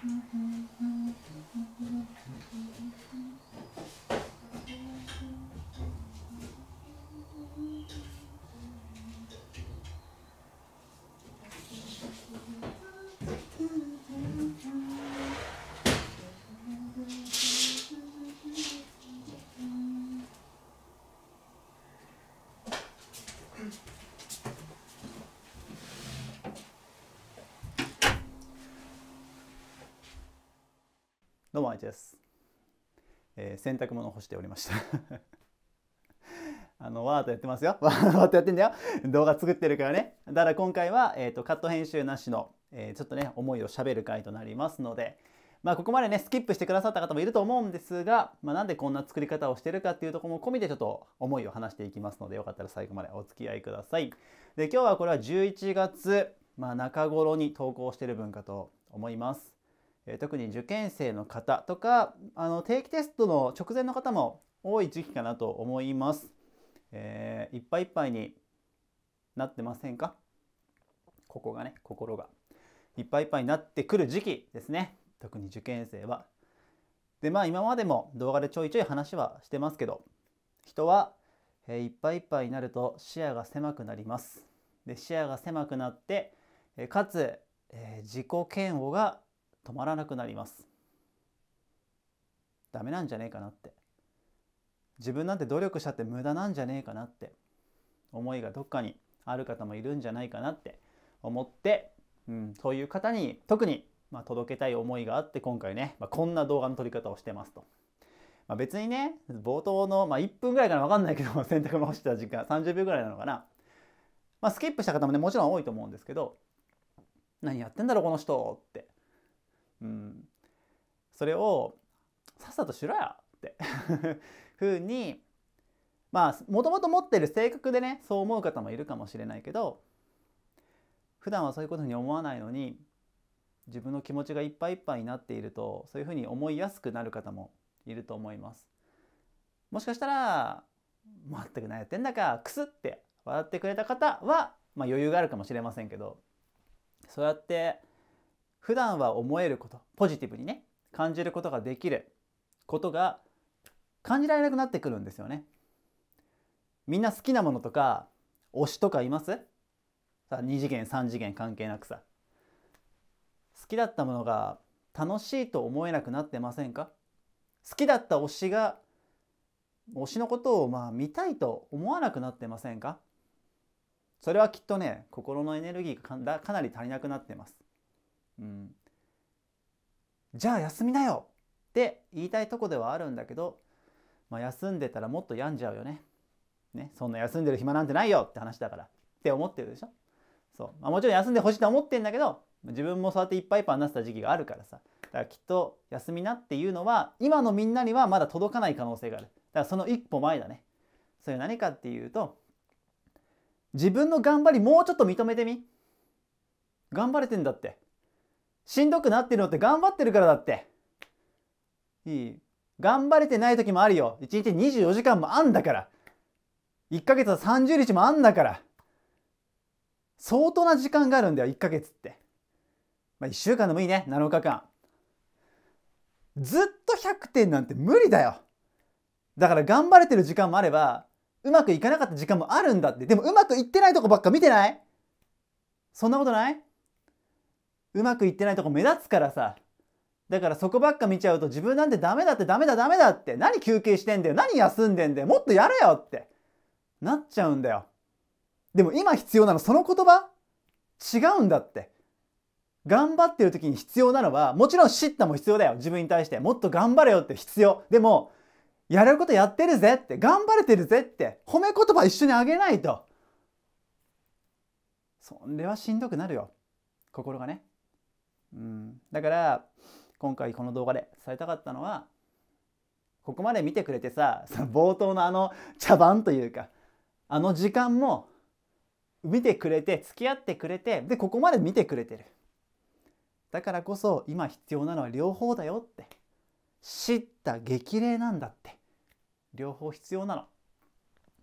Mm-hmm. Mm-hmm. Mm-hmm. Mm-hmm. Mm-hmm. どうも、あいちです、えー、洗濯物干しておりました あの、わーっとやってますよ。わーっとやってんだよ。動画作ってるからね。だから今回は、えっ、ー、と、カット編集なしの、えー、ちょっとね、思いを喋る回となりますので、まあ、ここまでね、スキップしてくださった方もいると思うんですが、まあ、なんでこんな作り方をしてるかっていうところも込みでちょっと思いを話していきますので、よかったら最後までお付き合いください。で、今日はこれは11月、まあ、中頃に投稿してる文化と思います。特に受験生の方とかあの定期テストの直前の方も多い時期かなと思います、えー、いっぱいいっぱいになってませんかここがね心がいっぱいいっぱいになってくる時期ですね特に受験生はでまあ今までも動画でちょいちょい話はしてますけど人は、えー、いっぱいいっぱいになると視野が狭くなりますで視野が狭くなって、えー、かつ、え自己嫌悪が止まらなくなりますダメなんじゃねえかなって自分なんて努力したって無駄なんじゃねえかなって思いがどっかにある方もいるんじゃないかなって思って、うん、そういう方に特に、まあ、届けたい思いがあって今回ね、まあ、こんな動画の撮り方をしてますと。まあ、別にね冒頭の、まあ、1分ぐらいかな分かんないけど 洗濯回してた時間30秒ぐらいなのかな、まあ、スキップした方もねもちろん多いと思うんですけど何やってんだろうこの人ってうん、それをさっさとしろやって ふうにまあもともと持ってる性格でねそう思う方もいるかもしれないけど普段はそういうことに思わないのに自分の気持ちがいっぱいいっぱいになっているとそういうふうに思いやすくなる方もいると思います。もしかしたら全く何やってんだかクスって笑ってくれた方は、まあ、余裕があるかもしれませんけどそうやって普段は思えることポジティブにね感じることができることが感じられなくなってくるんですよねみんな好きなものとか推しとかいますさ2次元3次元関係なくさ好きだったものが楽しいと思えなくなってませんか好きだった推しが推しのことをまあ見たいと思わなくなってませんかそれはきっとね心のエネルギーがかなり足りなくなってますうん、じゃあ休みなよって言いたいとこではあるんだけど、まあ、休んでたらもっと病んじゃうよね。ね、そんな休んでる暇なんてないよって話だからって思ってるでしょそう、まあ、もちろん休んでほしいと思ってんだけど自分もそうやっていっぱいいっぱいになってた時期があるからさだからきっと休みなっていうのは今のみんなにはまだ届かない可能性があるだからその一歩前だねそれ何かっていうと自分の頑張りもうちょっと認めてみ頑張れてんだってしんどくなってるのって頑張ってるからだって。いい頑張れてない時もあるよ。1日24時間もあんだから。1ヶ月は30日もあんだから。相当な時間があるんだよ、1ヶ月って。まあ、1週間でもいいね、7日間。ずっと100点なんて無理だよ。だから頑張れてる時間もあれば、うまくいかなかった時間もあるんだって。でもうまくいってないとこばっか見てないそんなことないうまくいってないとこ目立つからさだからそこばっか見ちゃうと自分なんてダメだってダメだダメだって何休憩してんだよ何休んでんだよもっとやれよってなっちゃうんだよでも今必要なのその言葉違うんだって頑張ってる時に必要なのはもちろん叱咤も必要だよ自分に対してもっと頑張れよって必要でもやれることやってるぜって頑張れてるぜって褒め言葉一緒にあげないとそれはしんどくなるよ心がねうん、だから今回この動画で伝えたかったのはここまで見てくれてさその 冒頭のあの茶番というかあの時間も見てくれて付き合ってくれてでここまで見てくれてるだからこそ今必要なのは両方だよって知った激励なんだって両方必要なのっ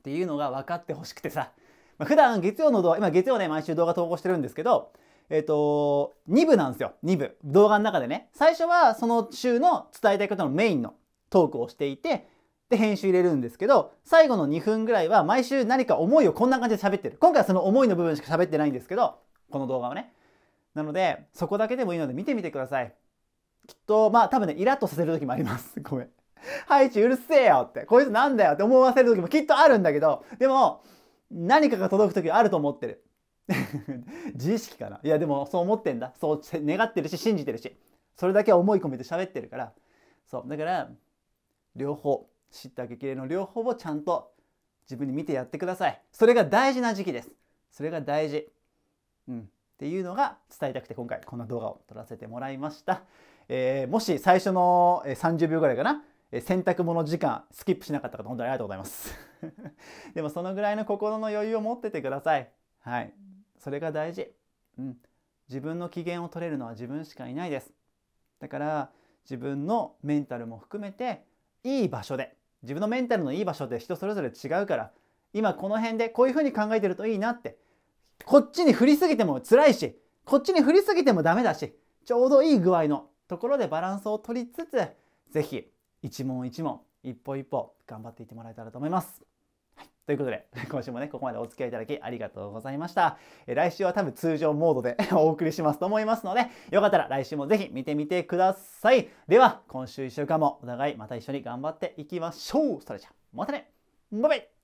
ていうのが分かってほしくてさ、ま普段月曜の動画今月曜ね毎週動画投稿してるんですけどえっ、と、2部なんですよ。2部。動画の中でね。最初はその週の伝えたいことのメインのトークをしていて、で、編集入れるんですけど、最後の2分ぐらいは毎週何か思いをこんな感じで喋ってる。今回はその思いの部分しか喋ってないんですけど、この動画はね。なので、そこだけでもいいので見てみてください。きっと、まあ多分ね、イラッとさせる時もあります。ごめん。ハイチうるせえよって、こいつなんだよって思わせる時もきっとあるんだけど、でも、何かが届く時はあると思ってる。自意識かないやでもそう思ってんだそう願ってるし信じてるしそれだけは思い込めて喋ってるからそうだから両方知った激励の両方をちゃんと自分に見てやってくださいそれが大事な時期ですそれが大事、うん、っていうのが伝えたくて今回こんな動画を撮らせてもらいました、えー、もし最初の30秒ぐらいかな洗濯物時間スキップしなかった方本当にありがとうございます でもそのぐらいの心の余裕を持っててくださいはいそれが大事。うん。自分の機嫌を取れるのは自分しかいないです。だから自分のメンタルも含めていい場所で自分のメンタルのいい場所って人それぞれ違うから今この辺でこういうふうに考えてるといいなってこっちに振りすぎても辛いしこっちに振りすぎてもダメだしちょうどいい具合のところでバランスを取りつつ是非一問一問一歩一歩頑張っていってもらえたらと思います。ということで、今週もね、ここまでお付き合いいただきありがとうございました。え来週は多分通常モードで お送りしますと思いますので、よかったら来週もぜひ見てみてください。では、今週1週間もお互いまた一緒に頑張っていきましょう。それじゃ、またねバイバイ